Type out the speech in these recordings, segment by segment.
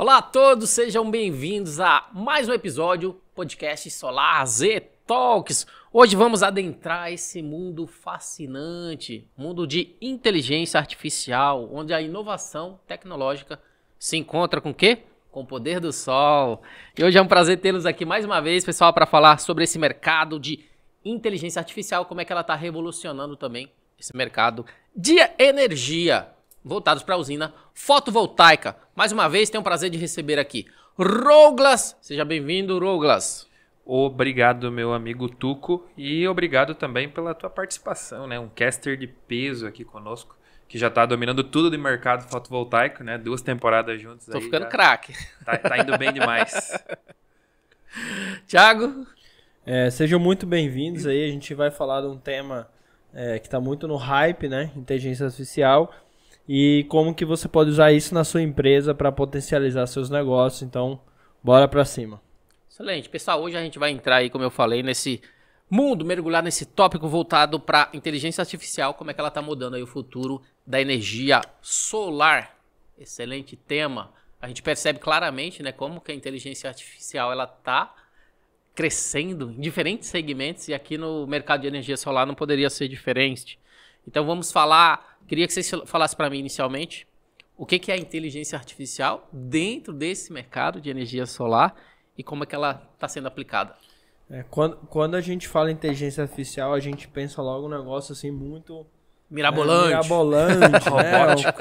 Olá a todos, sejam bem-vindos a mais um episódio do podcast Solar Z Talks. Hoje vamos adentrar esse mundo fascinante, mundo de inteligência artificial, onde a inovação tecnológica se encontra com o quê? Com o poder do sol. E hoje é um prazer tê-los aqui mais uma vez, pessoal, para falar sobre esse mercado de inteligência artificial, como é que ela está revolucionando também esse mercado de energia voltados para a usina fotovoltaica. Mais uma vez, tenho o prazer de receber aqui Rouglas. Seja bem-vindo, Rouglas. Obrigado, meu amigo Tuco, e obrigado também pela tua participação, né? Um caster de peso aqui conosco, que já está dominando tudo do mercado fotovoltaico, né? Duas temporadas juntos. Tô aí, ficando craque. Tá, tá indo bem demais. Tiago? É, sejam muito bem-vindos aí. A gente vai falar de um tema é, que está muito no hype, né? Inteligência artificial e como que você pode usar isso na sua empresa para potencializar seus negócios. Então, bora para cima. Excelente, pessoal. Hoje a gente vai entrar aí, como eu falei, nesse mundo, mergulhar nesse tópico voltado para inteligência artificial, como é que ela está mudando aí o futuro da energia solar. Excelente tema. A gente percebe claramente, né, como que a inteligência artificial ela está crescendo em diferentes segmentos e aqui no mercado de energia solar não poderia ser diferente. Então vamos falar, queria que você falasse para mim inicialmente, o que, é a inteligência artificial dentro desse mercado de energia solar e como é que ela está sendo aplicada. É, quando, quando a gente fala inteligência artificial, a gente pensa logo um negócio assim muito... Né, mirabolante. Né, é, mirabolante, né?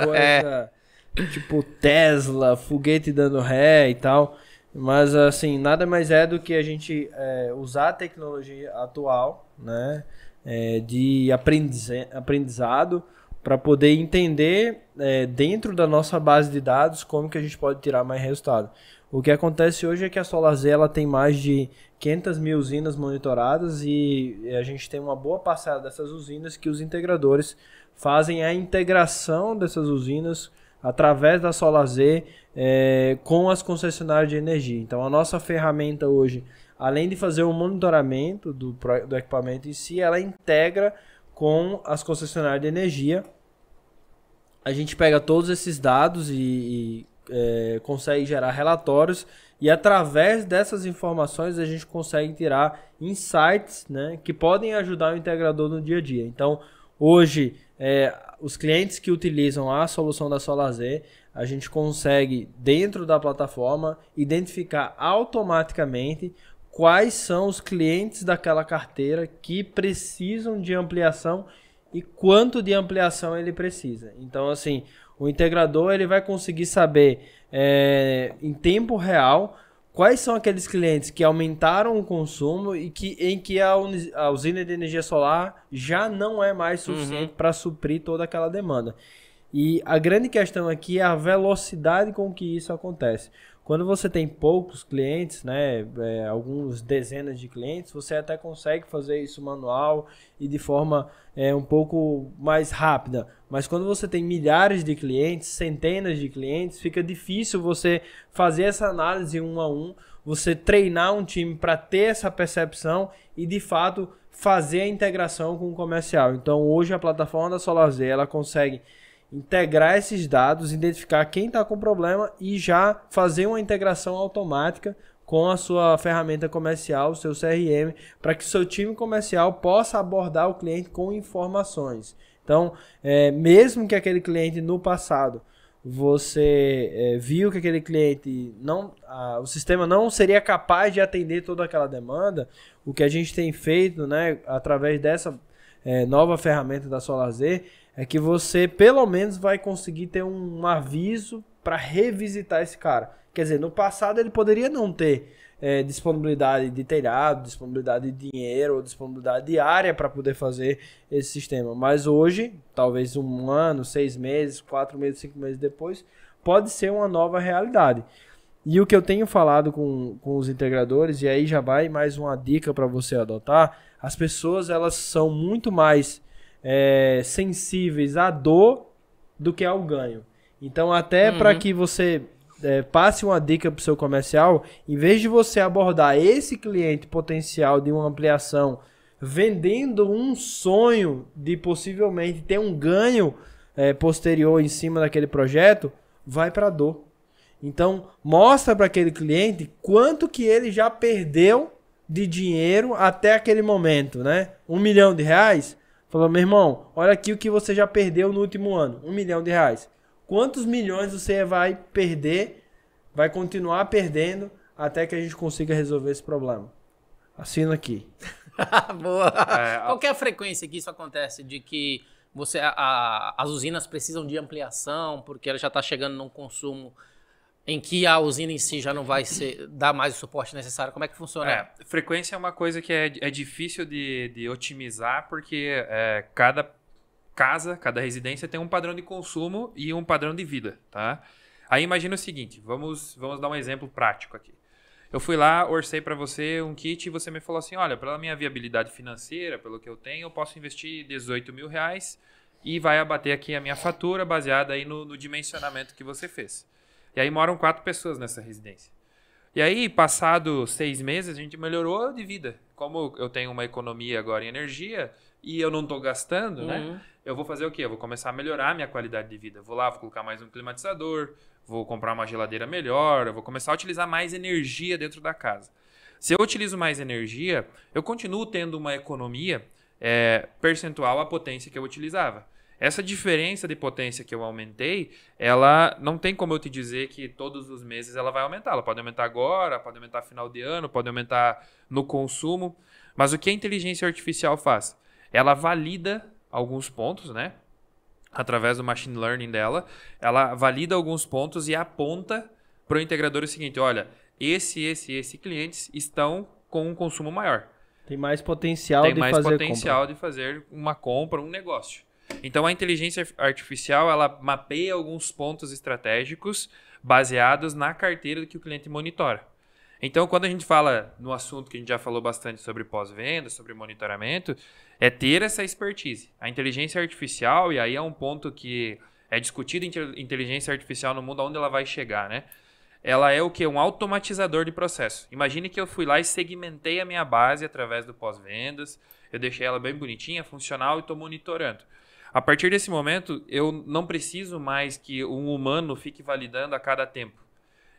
é. Tipo Tesla, foguete dando ré e tal. Mas assim, nada mais é do que a gente é, usar a tecnologia atual, né? é, de aprendiz, aprendizado para poder entender é, dentro da nossa base de dados como que a gente pode tirar mais resultado. O que acontece hoje é que a Solazé ela tem mais de 500 mil usinas monitoradas e a gente tem uma boa parcela dessas usinas que os integradores fazem a integração dessas usinas através da Solazê é, com as concessionárias de energia. Então a nossa ferramenta hoje além de fazer o monitoramento do, do equipamento em si, ela integra com as concessionárias de energia. A gente pega todos esses dados e, e é, consegue gerar relatórios e através dessas informações a gente consegue tirar insights né, que podem ajudar o integrador no dia a dia. Então, hoje, é, os clientes que utilizam a solução da SolarZ, a gente consegue, dentro da plataforma, identificar automaticamente quais são os clientes daquela carteira que precisam de ampliação e quanto de ampliação ele precisa. Então, assim, o integrador ele vai conseguir saber é, em tempo real quais são aqueles clientes que aumentaram o consumo e que, em que a, a usina de energia solar já não é mais uhum. suficiente uhum. para suprir toda aquela demanda. E a grande questão aqui é a velocidade com que isso acontece. Quando você tem poucos clientes, né, é, alguns dezenas de clientes, você até consegue fazer isso manual e de forma é, um pouco mais rápida. Mas quando você tem milhares de clientes, centenas de clientes, fica difícil você fazer essa análise um a um, você treinar um time para ter essa percepção e de fato fazer a integração com o comercial. Então hoje a plataforma da SolarZ ela consegue integrar esses dados, identificar quem está com problema e já fazer uma integração automática com a sua ferramenta comercial, o seu CRM, para que seu time comercial possa abordar o cliente com informações. Então, é, mesmo que aquele cliente no passado você é, viu que aquele cliente não, a, o sistema não seria capaz de atender toda aquela demanda, o que a gente tem feito, né, através dessa é, nova ferramenta da Solazer, é que você pelo menos vai conseguir ter um, um aviso para revisitar esse cara. Quer dizer, no passado ele poderia não ter é, disponibilidade de telhado, disponibilidade de dinheiro ou disponibilidade de área para poder fazer esse sistema. Mas hoje, talvez um ano, seis meses, quatro meses, cinco meses depois, pode ser uma nova realidade. E o que eu tenho falado com, com os integradores, e aí já vai mais uma dica para você adotar, as pessoas elas são muito mais é, sensíveis à dor do que ao ganho. Então, até uhum. para que você é, passe uma dica para o seu comercial, em vez de você abordar esse cliente potencial de uma ampliação vendendo um sonho de possivelmente ter um ganho é, posterior em cima daquele projeto, vai para a dor. Então, mostra para aquele cliente quanto que ele já perdeu de dinheiro até aquele momento, né? Um milhão de reais? Falou, meu irmão, olha aqui o que você já perdeu no último ano, um milhão de reais. Quantos milhões você vai perder, vai continuar perdendo, até que a gente consiga resolver esse problema? Assina aqui. Boa. É, Qual é a frequência que isso acontece? De que você, a, a, as usinas precisam de ampliação, porque ela já está chegando num consumo em que a usina em si já não vai ser, dar mais o suporte necessário? Como é que funciona? É, frequência é uma coisa que é, é difícil de, de otimizar, porque é, cada casa, cada residência tem um padrão de consumo e um padrão de vida, tá? Aí imagina o seguinte, vamos, vamos dar um exemplo prático aqui. Eu fui lá, orcei para você um kit e você me falou assim, olha, pela minha viabilidade financeira, pelo que eu tenho, eu posso investir 18 mil reais e vai abater aqui a minha fatura baseada aí no, no dimensionamento que você fez. E aí moram quatro pessoas nessa residência. E aí, passado seis meses, a gente melhorou de vida. Como eu tenho uma economia agora em energia e eu não estou gastando, né? uhum. né? Eu vou fazer o quê? Eu vou começar a melhorar a minha qualidade de vida. Vou lá, vou colocar mais um climatizador, vou comprar uma geladeira melhor, vou começar a utilizar mais energia dentro da casa. Se eu utilizo mais energia, eu continuo tendo uma economia é, percentual à potência que eu utilizava. Essa diferença de potência que eu aumentei, ela não tem como eu te dizer que todos os meses ela vai aumentar. Ela pode aumentar agora, pode aumentar final de ano, pode aumentar no consumo. Mas o que a inteligência artificial faz? Ela valida alguns pontos, né? Através do machine learning dela, ela valida alguns pontos e aponta para o integrador o seguinte: olha, esse, esse, esse clientes estão com um consumo maior. Tem mais potencial Tem de mais fazer potencial compra. de fazer uma compra, um negócio. Então a inteligência artificial ela mapeia alguns pontos estratégicos baseados na carteira que o cliente monitora. Então, quando a gente fala no assunto que a gente já falou bastante sobre pós-venda, sobre monitoramento, é ter essa expertise. A inteligência artificial, e aí é um ponto que é discutido inteligência artificial no mundo, aonde ela vai chegar, né? Ela é o que? Um automatizador de processo. Imagine que eu fui lá e segmentei a minha base através do pós-vendas, eu deixei ela bem bonitinha, funcional e estou monitorando. A partir desse momento, eu não preciso mais que um humano fique validando a cada tempo.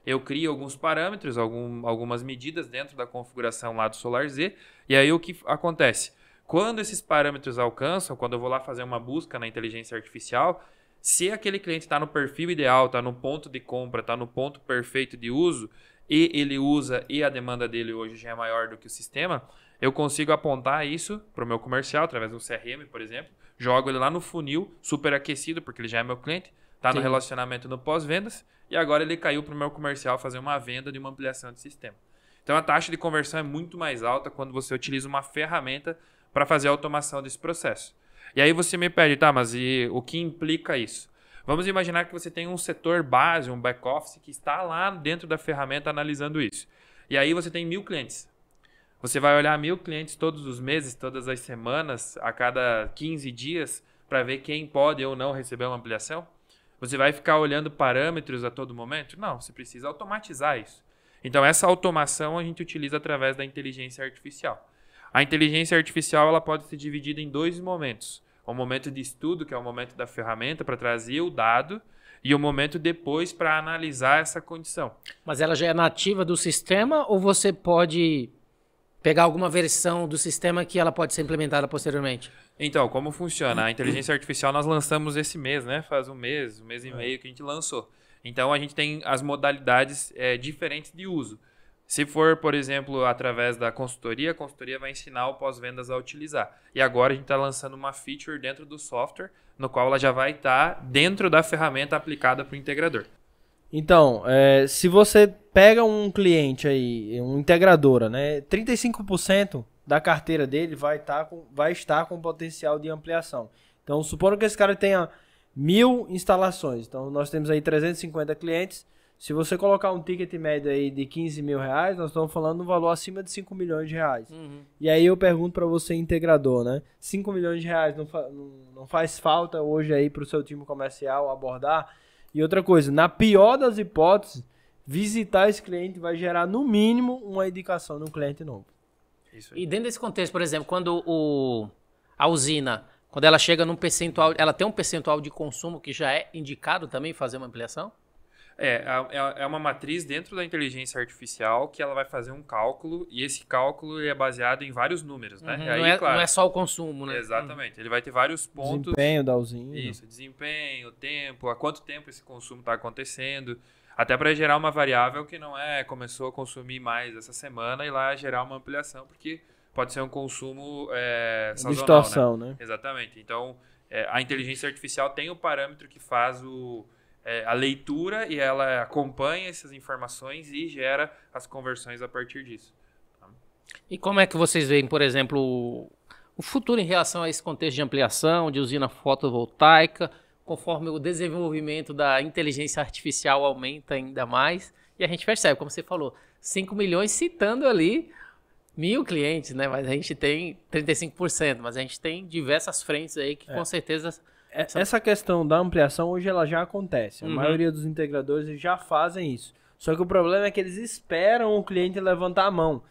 Eu crio alguns parâmetros, algum, algumas medidas dentro da configuração lá do Solarz e aí o que acontece? Quando esses parâmetros alcançam, quando eu vou lá fazer uma busca na inteligência artificial, se aquele cliente está no perfil ideal, está no ponto de compra, está no ponto perfeito de uso, e ele usa e a demanda dele hoje já é maior do que o sistema, eu consigo apontar isso para o meu comercial através do CRM, por exemplo, jogo ele lá no funil, superaquecido, porque ele já é meu cliente, tá Sim. no relacionamento no pós-vendas, e agora ele caiu para o meu comercial fazer uma venda de uma ampliação de sistema. Então a taxa de conversão é muito mais alta quando você utiliza uma ferramenta para fazer a automação desse processo. E aí você me pede, tá, mas e o que implica isso? Vamos imaginar que você tem um setor base, um back-office, que está lá dentro da ferramenta analisando isso. E aí você tem mil clientes. Você vai olhar mil clientes todos os meses, todas as semanas, a cada 15 dias, para ver quem pode ou não receber uma ampliação? Você vai ficar olhando parâmetros a todo momento? Não, você precisa automatizar isso. Então, essa automação a gente utiliza através da inteligência artificial. A inteligência artificial ela pode ser dividida em dois momentos. O momento de estudo, que é o momento da ferramenta para trazer o dado, e o momento depois para analisar essa condição. Mas ela já é nativa do sistema ou você pode pegar alguma versão do sistema que ela pode ser implementada posteriormente. Então, como funciona? A inteligência artificial nós lançamos esse mês, né? Faz um mês, um mês e meio que a gente lançou. Então, a gente tem as modalidades é, diferentes de uso. Se for, por exemplo, através da consultoria, a consultoria vai ensinar o pós-vendas a utilizar. E agora a gente está lançando uma feature dentro do software, no qual ela já vai estar tá dentro da ferramenta aplicada para o integrador. Então, é, se você pega um cliente aí, uma integradora, né? 35% da carteira dele vai, tá com, vai estar com potencial de ampliação. Então, supondo que esse cara tenha mil instalações. Então, nós temos aí 350 clientes. Se você colocar um ticket médio aí de 15 mil reais, nós estamos falando um valor acima de 5 milhões de reais. Uhum. E aí eu pergunto para você, integrador, né? 5 milhões de reais não, fa não, não faz falta hoje aí para o seu time comercial abordar? E outra coisa, na pior das hipóteses, visitar esse cliente vai gerar, no mínimo, uma indicação de um cliente novo. E dentro desse contexto, por exemplo, quando o, a usina, quando ela chega num percentual, ela tem um percentual de consumo que já é indicado também fazer uma ampliação? É é, é, é uma matriz dentro da inteligência artificial que ela vai fazer um cálculo e esse cálculo é baseado em vários números, né? Uhum, aí, não, é, claro, não, é, só o consumo, né? Exatamente. Uhum. Ele vai ter vários pontos. Desempenho da usina. Isso, desempenho, tempo, há quanto tempo esse consumo está acontecendo. Até para gerar uma variável que não é começou a consumir mais essa semana e lá gerar uma ampliação, porque pode ser um consumo é, sazonal, né? Distorção, né? né? Exatamente. Então, é, a inteligência artificial tem o parâmetro que faz o é, a leitura e ela acompanha essas informações e gera as conversões a partir disso. Tá? E como é que vocês veem, por exemplo, o futuro em relação a esse contexto de ampliação de usina fotovoltaica, conforme o desenvolvimento da inteligência artificial aumenta ainda mais? E a gente percebe, como você falou, 5 milhões citando ali mil clientes, né? Mas a gente tem 35%, mas a gente tem diversas frentes aí que é. com certeza é, essa questão da ampliação hoje ela já acontece. A uhum. maioria dos integradores já fazem isso. Só que o problema é que eles esperam o cliente levantar a mão.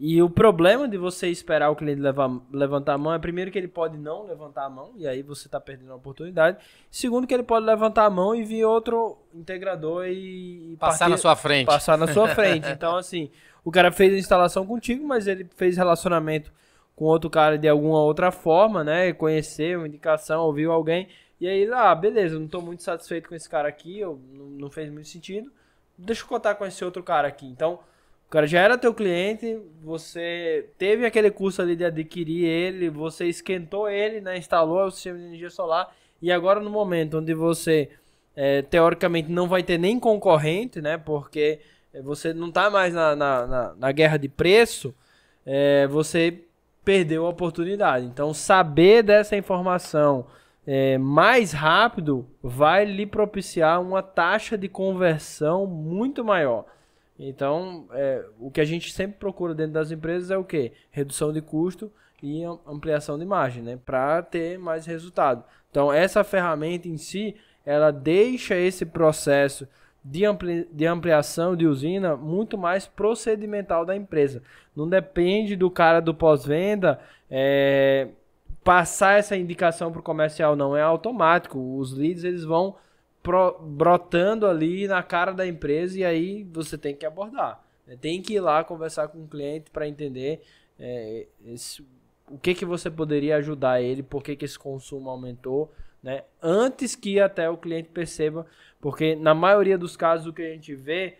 E o problema de você esperar o cliente levar, levantar a mão é, primeiro, que ele pode não levantar a mão, e aí você está perdendo a oportunidade. Segundo, que ele pode levantar a mão e vir outro integrador e. Passar partir, na sua frente. Passar na sua frente. Então, assim, o cara fez a instalação contigo, mas ele fez relacionamento com outro cara de alguma outra forma, né? Conhecer uma indicação, ouviu alguém. E aí, ah, beleza, não tô muito satisfeito com esse cara aqui, eu, não, não fez muito sentido. Deixa eu contar com esse outro cara aqui. Então, o cara já era teu cliente, você teve aquele curso ali de adquirir ele, você esquentou ele, né? Instalou o sistema de energia solar. E agora, no momento onde você, é, teoricamente, não vai ter nem concorrente, né? Porque é, você não tá mais na, na, na, na guerra de preço, é, você perdeu a oportunidade. Então, saber dessa informação é, mais rápido vai lhe propiciar uma taxa de conversão muito maior. Então, é, o que a gente sempre procura dentro das empresas é o que? Redução de custo e ampliação de margem, né? Para ter mais resultado. Então, essa ferramenta em si, ela deixa esse processo de, ampli de ampliação de usina muito mais procedimental da empresa não depende do cara do pós-venda é, passar essa indicação para o comercial, não. É automático. Os leads eles vão pro, brotando ali na cara da empresa e aí você tem que abordar. É, tem que ir lá conversar com o cliente para entender é, esse, o que, que você poderia ajudar ele, por que, que esse consumo aumentou, né? antes que até o cliente perceba, porque na maioria dos casos o que a gente vê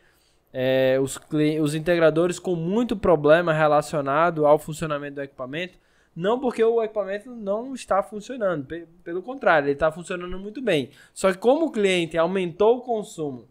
é, os, os integradores com muito problema relacionado ao funcionamento do equipamento, não porque o equipamento não está funcionando, pelo contrário, ele está funcionando muito bem. Só que como o cliente aumentou o consumo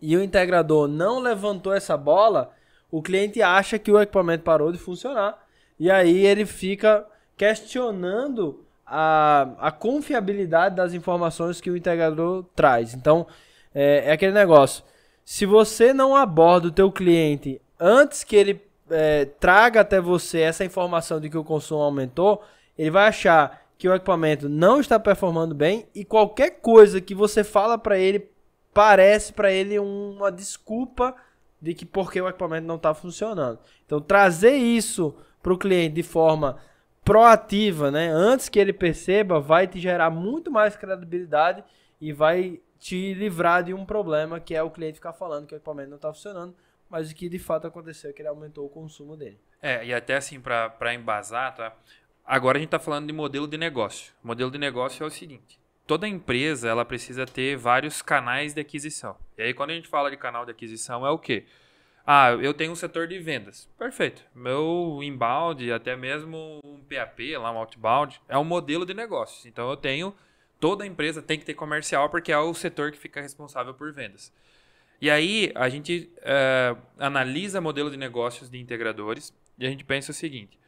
e o integrador não levantou essa bola, o cliente acha que o equipamento parou de funcionar e aí ele fica questionando a, a confiabilidade das informações que o integrador traz. Então, é, é aquele negócio. Se você não aborda o teu cliente antes que ele é, traga até você essa informação de que o consumo aumentou, ele vai achar que o equipamento não está performando bem e qualquer coisa que você fala para ele parece para ele uma desculpa de que porque o equipamento não está funcionando. Então trazer isso para o cliente de forma proativa, né, antes que ele perceba, vai te gerar muito mais credibilidade e vai te livrar de um problema que é o cliente ficar falando que o equipamento não está funcionando, mas o que de fato aconteceu é que ele aumentou o consumo dele. É, e até assim, para embasar, tá? Agora a gente está falando de modelo de negócio. O modelo de negócio é o seguinte: toda empresa ela precisa ter vários canais de aquisição. E aí, quando a gente fala de canal de aquisição, é o quê? Ah, eu tenho um setor de vendas. Perfeito. Meu inbound, até mesmo um PAP, lá um outbound, é um modelo de negócio. Então eu tenho toda empresa tem que ter comercial porque é o setor que fica responsável por vendas. E aí a gente uh, analisa modelo de negócios de integradores e a gente pensa o seguinte: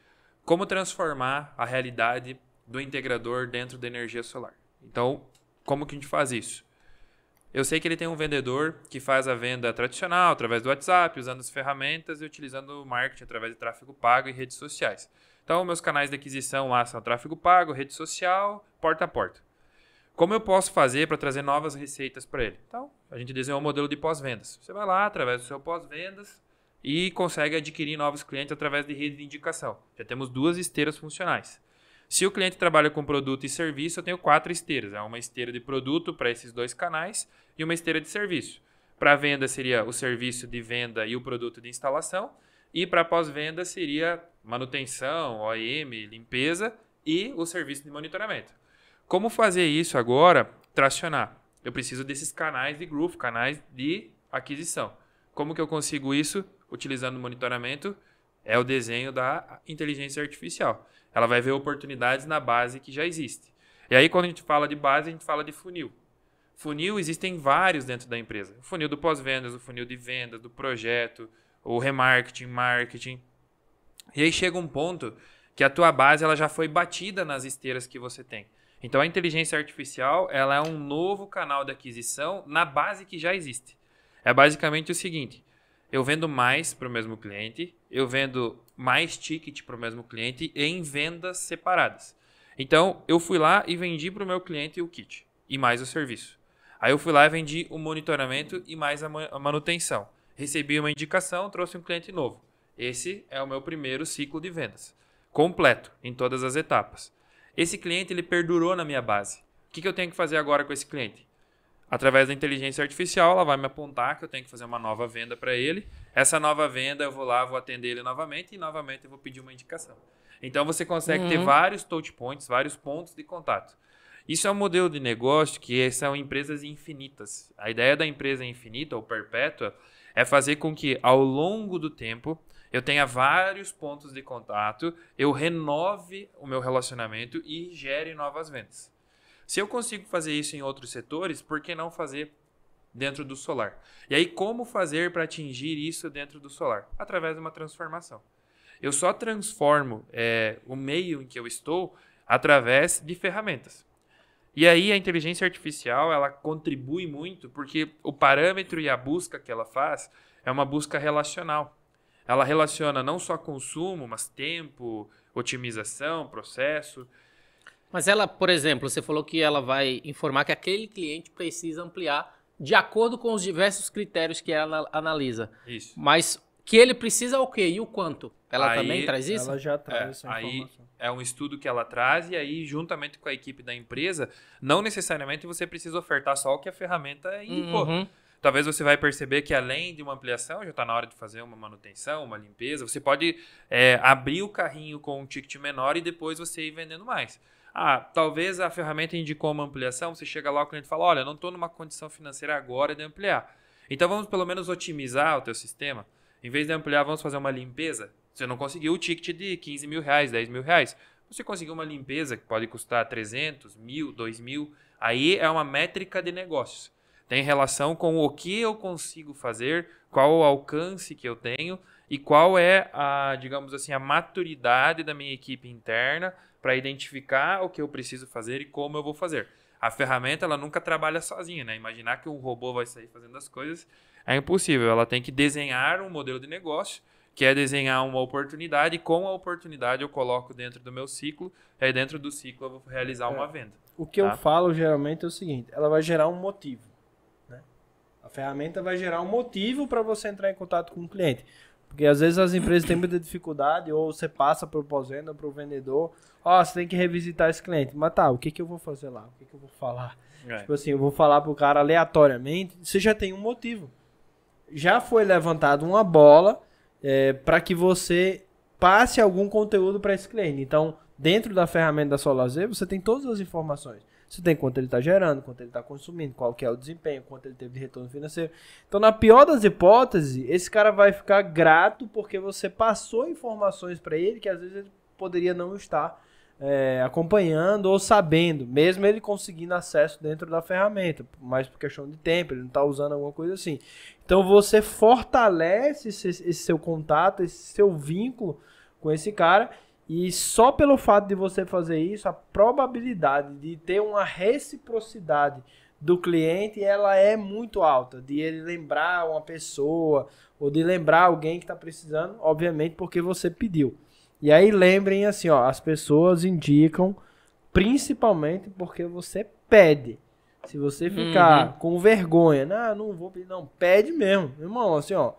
como transformar a realidade do integrador dentro da energia solar? Então, como que a gente faz isso? Eu sei que ele tem um vendedor que faz a venda tradicional através do WhatsApp, usando as ferramentas e utilizando o marketing através de tráfego pago e redes sociais. Então, meus canais de aquisição lá são tráfego pago, rede social, porta a porta. Como eu posso fazer para trazer novas receitas para ele? Então, a gente desenhou um modelo de pós-vendas. Você vai lá através do seu pós-vendas e consegue adquirir novos clientes através de rede de indicação. Já temos duas esteiras funcionais. Se o cliente trabalha com produto e serviço, eu tenho quatro esteiras. É uma esteira de produto para esses dois canais e uma esteira de serviço. Para venda seria o serviço de venda e o produto de instalação. E para pós-venda seria manutenção, OEM, limpeza e o serviço de monitoramento. Como fazer isso agora? Tracionar. Eu preciso desses canais de growth, canais de aquisição. Como que eu consigo isso? Utilizando o monitoramento, é o desenho da inteligência artificial. Ela vai ver oportunidades na base que já existe. E aí, quando a gente fala de base, a gente fala de funil. Funil existem vários dentro da empresa. O funil do pós-vendas, o funil de venda, do projeto, o remarketing, marketing. E aí chega um ponto que a tua base ela já foi batida nas esteiras que você tem. Então a inteligência artificial ela é um novo canal de aquisição na base que já existe. É basicamente o seguinte: eu vendo mais para o mesmo cliente, eu vendo mais ticket para o mesmo cliente em vendas separadas. Então eu fui lá e vendi para o meu cliente o kit e mais o serviço. Aí eu fui lá e vendi o monitoramento e mais a manutenção. Recebi uma indicação, trouxe um cliente novo. Esse é o meu primeiro ciclo de vendas, completo em todas as etapas. Esse cliente ele perdurou na minha base. O que, que eu tenho que fazer agora com esse cliente? Através da inteligência artificial, ela vai me apontar que eu tenho que fazer uma nova venda para ele. Essa nova venda, eu vou lá, vou atender ele novamente e novamente eu vou pedir uma indicação. Então você consegue uhum. ter vários touch points, vários pontos de contato. Isso é um modelo de negócio que são empresas infinitas. A ideia da empresa infinita ou perpétua é fazer com que ao longo do tempo eu tenha vários pontos de contato, eu renove o meu relacionamento e gere novas vendas. Se eu consigo fazer isso em outros setores, por que não fazer dentro do solar? E aí, como fazer para atingir isso dentro do solar? Através de uma transformação. Eu só transformo é, o meio em que eu estou através de ferramentas. E aí a inteligência artificial ela contribui muito porque o parâmetro e a busca que ela faz é uma busca relacional. Ela relaciona não só consumo, mas tempo, otimização, processo. Mas ela, por exemplo, você falou que ela vai informar que aquele cliente precisa ampliar de acordo com os diversos critérios que ela analisa. Isso. Mas que ele precisa o quê e o quanto? Ela aí, também traz isso? Ela já traz é, essa informação. Aí é um estudo que ela traz e aí, juntamente com a equipe da empresa, não necessariamente você precisa ofertar só o que a ferramenta indicou. Uhum talvez você vai perceber que além de uma ampliação, já está na hora de fazer uma manutenção, uma limpeza. Você pode é, abrir o carrinho com um ticket menor e depois você ir vendendo mais. Ah, talvez a ferramenta indicou uma ampliação, você chega lá, o cliente fala, olha, não estou numa condição financeira agora de ampliar. Então vamos pelo menos otimizar o teu sistema. Em vez de ampliar, vamos fazer uma limpeza. Você não conseguiu o ticket de 15 mil reais, 10 mil reais. Você conseguiu uma limpeza que pode custar 300, mil, 2.000. mil. Aí é uma métrica de negócios. Tem relação com o que eu consigo fazer, qual o alcance que eu tenho e qual é a, digamos assim, a maturidade da minha equipe interna para identificar o que eu preciso fazer e como eu vou fazer. A ferramenta ela nunca trabalha sozinha, né? Imaginar que um robô vai sair fazendo as coisas é impossível. Ela tem que desenhar um modelo de negócio, que é desenhar uma oportunidade, e com a oportunidade eu coloco dentro do meu ciclo, e aí dentro do ciclo eu vou realizar é. uma venda. O que tá? eu falo geralmente é o seguinte: ela vai gerar um motivo. A ferramenta vai gerar um motivo para você entrar em contato com o cliente. Porque às vezes as empresas têm muita dificuldade, ou você passa para o pós-venda, para o vendedor, ó, oh, você tem que revisitar esse cliente. Mas tá, o que, que eu vou fazer lá? O que, que eu vou falar? É. Tipo assim, eu vou falar para o cara aleatoriamente, você já tem um motivo. Já foi levantada uma bola é, para que você passe algum conteúdo para esse cliente. Então, dentro da ferramenta da Z, você tem todas as informações. Você tem quanto ele está gerando, quanto ele está consumindo, qual que é o desempenho, quanto ele teve de retorno financeiro. Então, na pior das hipóteses, esse cara vai ficar grato porque você passou informações para ele que às vezes ele poderia não estar é, acompanhando ou sabendo, mesmo ele conseguindo acesso dentro da ferramenta, mas por questão de tempo, ele não está usando alguma coisa assim. Então você fortalece esse, esse seu contato, esse seu vínculo com esse cara e só pelo fato de você fazer isso, a probabilidade de ter uma reciprocidade do cliente ela é muito alta de ele lembrar uma pessoa ou de lembrar alguém que está precisando, obviamente porque você pediu. E aí lembrem assim, ó, as pessoas indicam principalmente porque você pede. Se você ficar uhum. com vergonha, não, não vou pedir, não, pede mesmo, irmão, assim, ó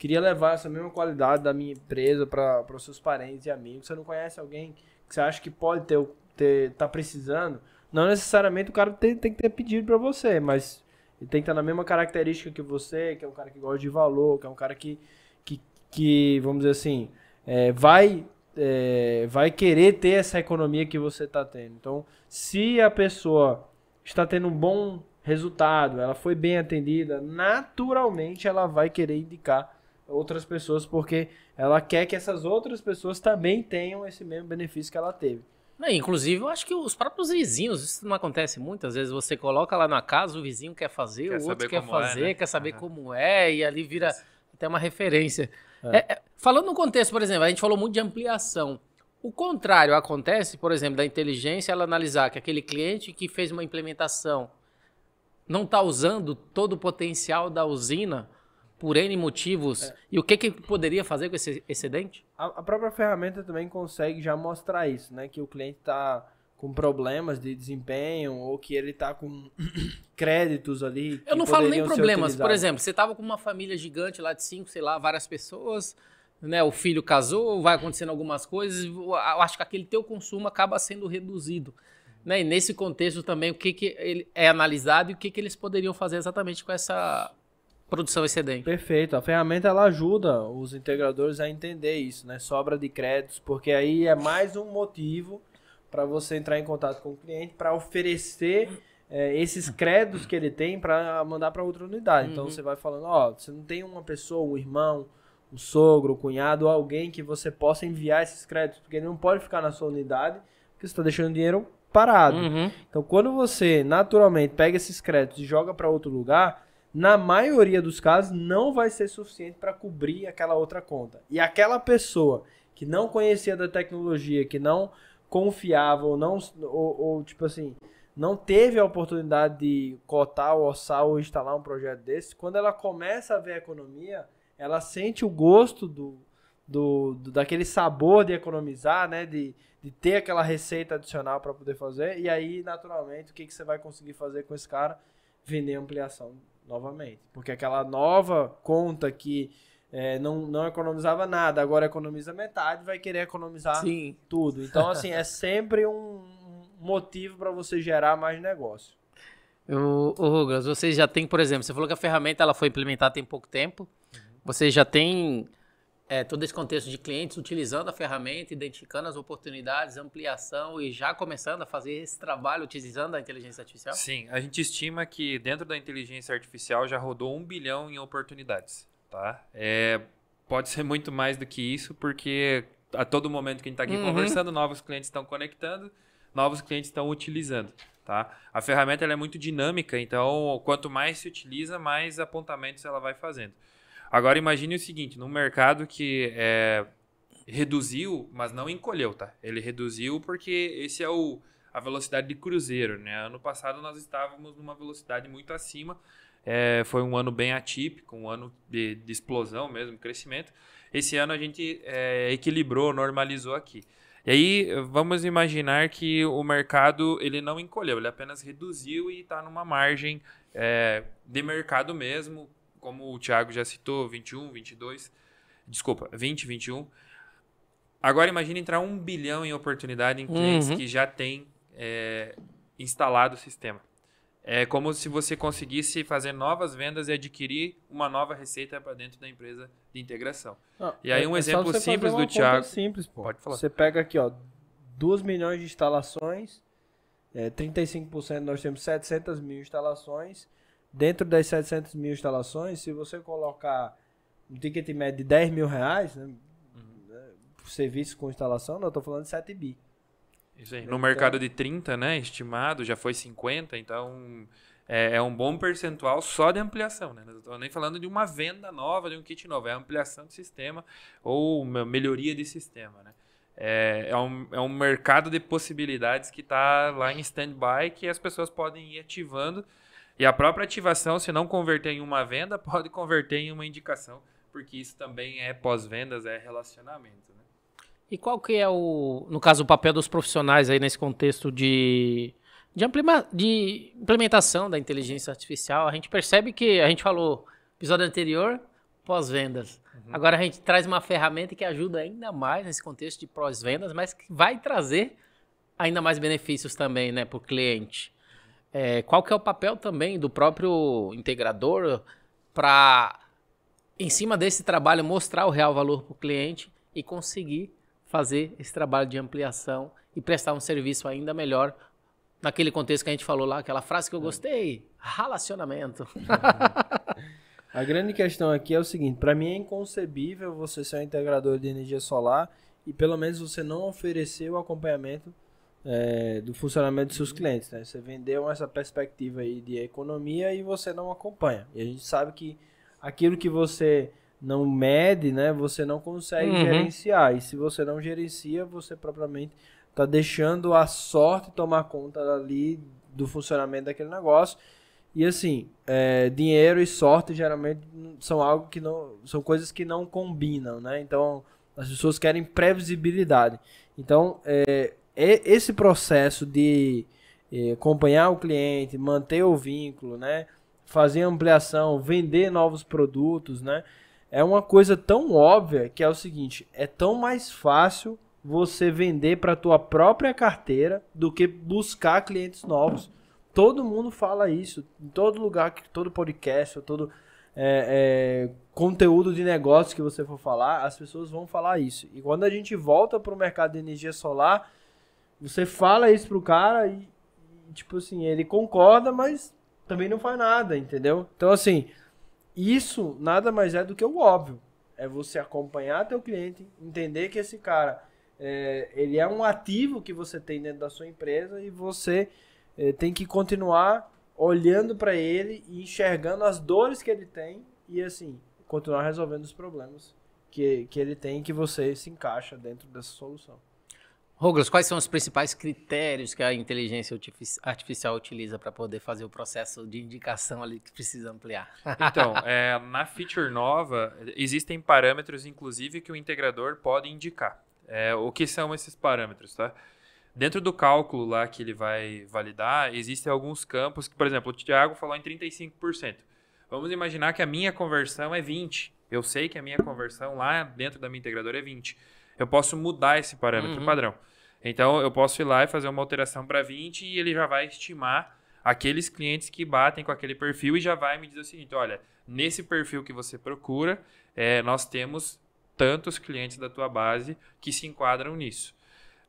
queria levar essa mesma qualidade da minha empresa para os seus parentes e amigos. Você não conhece alguém que você acha que pode ter, ter tá precisando? Não necessariamente o cara tem, tem que ter pedido para você, mas ele tem que estar tá na mesma característica que você, que é um cara que gosta de valor, que é um cara que, que, que vamos dizer assim, é, vai é, vai querer ter essa economia que você está tendo. Então, se a pessoa está tendo um bom resultado, ela foi bem atendida, naturalmente ela vai querer indicar outras pessoas, porque ela quer que essas outras pessoas também tenham esse mesmo benefício que ela teve. inclusive, eu acho que os próprios vizinhos, isso não acontece muito às vezes, você coloca lá na casa, o vizinho quer fazer, quer o outro quer é, fazer, é, né? quer saber uhum. como é, e ali vira até uma referência. É. É, é. falando no contexto, por exemplo, a gente falou muito de ampliação. O contrário acontece, por exemplo, da inteligência, ela analisar que aquele cliente que fez uma implementação não está usando todo o potencial da usina, por N motivos. É. E o que, que poderia fazer com esse excedente? A, a, própria ferramenta também consegue já mostrar isso, né? Que o cliente está com problemas de desempenho ou que ele está com créditos ali. Eu não falo nem problemas. Por exemplo, você estava com uma família gigante lá de cinco, sei lá, várias pessoas. Né, o filho casou, vai acontecendo algumas coisas, eu acho que aquele teu consumo acaba sendo reduzido. Né? E nesse contexto também, o que, que ele é analisado e o que, que eles poderiam fazer exatamente com essa produção excedente. Perfeito. A ferramenta ela ajuda os integradores a entender isso, né? Sobra de créditos, porque aí é mais um motivo para você entrar em contato com o cliente para oferecer é, esses créditos que ele tem para mandar para outra unidade. Então, uhum. Então você vai falando, ó, você não tem uma pessoa, um irmão, um sogro, um cunhado, alguém que você possa enviar esses créditos, porque ele não pode ficar na sua unidade, porque você está deixando o dinheiro parado. Uhum. Então quando você naturalmente pega esses créditos e joga para outro lugar, na maioria dos casos, não vai ser suficiente para cobrir aquela outra conta. E aquela pessoa que não conhecia da tecnologia, que não confiava ou não ou, ou, tipo assim não teve a oportunidade de cotar, orçar ou instalar um projeto desse, quando ela começa a ver a economia, ela sente o gosto do, do, do daquele sabor de economizar, né, de, de ter aquela receita adicional para poder fazer, e aí naturalmente o que, que você vai conseguir fazer com esse cara vender ampliação novamente. Porque aquela nova conta que é, não, não economizava nada, agora economiza metade, vai querer economizar Sim. tudo. Então, assim, é sempre um motivo para você gerar mais negócio. O, o vocês já tem por exemplo, você falou que a ferramenta ela foi implementada tem pouco tempo. Uhum. Vocês já têm é, todo esse contexto de clientes utilizando a ferramenta, identificando as oportunidades, ampliação e já começando a fazer esse trabalho utilizando a inteligência artificial? Sim, a gente estima que dentro da inteligência artificial já rodou um bilhão em oportunidades, tá? É, pode ser muito mais do que isso, porque a todo momento que a gente está aqui uhum. conversando, novos clientes estão conectando, novos clientes estão utilizando. Tá? A ferramenta é muito dinâmica, então quanto mais se utiliza, mais apontamentos ela vai fazendo. Agora imagine o seguinte, num mercado que é, reduziu, mas não encolheu, tá? Ele reduziu porque esse é o, a velocidade de cruzeiro, né? Ano passado nós estávamos numa velocidade muito acima, é, foi um ano bem atípico, um ano de, de explosão mesmo, crescimento. Esse ano a gente é, equilibrou, normalizou aqui. E aí vamos imaginar que o mercado ele não encolheu, ele apenas reduziu e está numa margem é, de mercado mesmo, como o Thiago já citou, 21, 22, desculpa, 20, 21. Agora imagine entrar um bilhão em oportunidade em uhum. clientes uhum. que já têm é, instalado o sistema. É como se você conseguisse fazer novas vendas e adquirir uma nova receita para dentro da empresa de integração. e aí é, um é exemplo simples do Thiago. Simples, pô. Pode falar. Você pega aqui, ó, 2 milhões de instalações, é, 35% nós temos 700 mil instalações dentro das 700 mil instalações, se você colocar um ticket médio de 10 mil reais, né, uhum. É, serviço com instalação, não, né, eu estou falando de 7 bi. Isso aí. Né, no então, mercado de 30, né, estimado, já foi 50, então é, é um bom percentual só de ampliação, né? Não estou nem falando de uma venda nova, de um kit novo, é ampliação de sistema ou melhoria de sistema, né? É, é, um, é um mercado de possibilidades que está lá em stand-by que as pessoas podem ir ativando e a própria ativação, se não converter em uma venda, pode converter em uma indicação, porque isso também é pós-vendas, é relacionamento. Né? E qual que é o, no caso, o papel dos profissionais aí nesse contexto de, de, amplima, de implementação da inteligência artificial? A gente percebe que a gente falou episódio anterior, pós-vendas. Uhum. Agora a gente traz uma ferramenta que ajuda ainda mais nesse contexto de pós-vendas, mas que vai trazer ainda mais benefícios também, né, para o cliente. É, qual que é o papel também do próprio integrador para, em cima desse trabalho, mostrar o real valor para o cliente e conseguir fazer esse trabalho de ampliação e prestar um serviço ainda melhor naquele contexto que a gente falou lá, aquela frase que eu é. gostei, relacionamento. Uhum. a grande questão aqui é o seguinte, para mim é inconcebível você ser um integrador de energia solar e pelo menos você não oferecer o acompanhamento é, do funcionamento dos seus clientes. Né? Você vendeu essa perspectiva aí de economia e você não acompanha. E a gente sabe que aquilo que você não mede, né, você não consegue uhum. gerenciar. E se você não gerencia, você propriamente está deixando a sorte tomar conta ali do funcionamento daquele negócio. E assim, é, dinheiro e sorte geralmente são algo que não. são coisas que não combinam, né? Então as pessoas querem previsibilidade. Então, é, esse processo de eh, acompanhar o cliente, manter o vínculo, né? fazer ampliação, vender novos produtos, né? É uma coisa tão óbvia que é o seguinte, é tão mais fácil você vender para a tua própria carteira do que buscar clientes novos. Todo mundo fala isso, em todo lugar, todo podcast, todo é, é, conteúdo de negócio que você for falar, as pessoas vão falar isso. E quando a gente volta para o mercado de energia solar, você fala isso pro cara e, tipo assim, ele concorda, mas também não faz nada, entendeu? Então, assim, isso nada mais é do que o óbvio. É você acompanhar teu cliente, entender que esse cara, é, ele é um ativo que você tem dentro da sua empresa e você é, tem que continuar olhando para ele e enxergando as dores que ele tem e, assim, continuar resolvendo os problemas que, que ele tem que você se encaixa dentro dessa solução. Douglas, quais são os principais critérios que a inteligência artificial utiliza para poder fazer o processo de indicação ali que precisa ampliar? Então, é, na feature nova, existem parâmetros, inclusive, que o integrador pode indicar. É, o que são esses parâmetros, tá? Dentro do cálculo lá que ele vai validar, existem alguns campos que, por exemplo, o Tiago falou em 35%. Vamos imaginar que a minha conversão é 20%. Eu sei que a minha conversão lá dentro da minha integradora é 20%. Eu posso mudar esse parâmetro uhum. padrão. Então eu posso ir lá e fazer uma alteração para 20 e ele já vai estimar aqueles clientes que batem com aquele perfil e já vai me dizer o seguinte: olha, nesse perfil que você procura, é, nós temos tantos clientes da tua base que se enquadram nisso.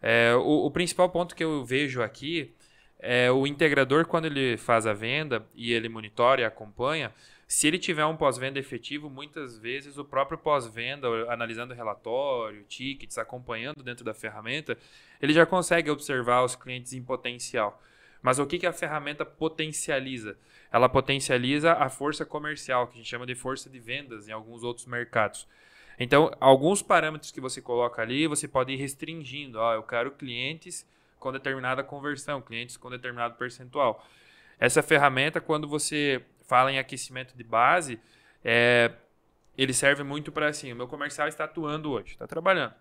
É, o, o, principal ponto que eu vejo aqui é o integrador, quando ele faz a venda e ele monitora e acompanha, se ele tiver um pós-venda efetivo, muitas vezes o próprio pós-venda, analisando relatório, tickets, acompanhando dentro da ferramenta, ele já consegue observar os clientes em potencial. Mas o que, que a ferramenta potencializa? Ela potencializa a força comercial, que a gente chama de força de vendas em alguns outros mercados. Então, alguns parâmetros que você coloca ali, você pode ir restringindo. Ah, eu quero clientes com determinada conversão, clientes com determinado percentual. Essa ferramenta, quando você fala em aquecimento de base, é, ele serve muito para assim, o meu comercial está atuando hoje, está trabalhando.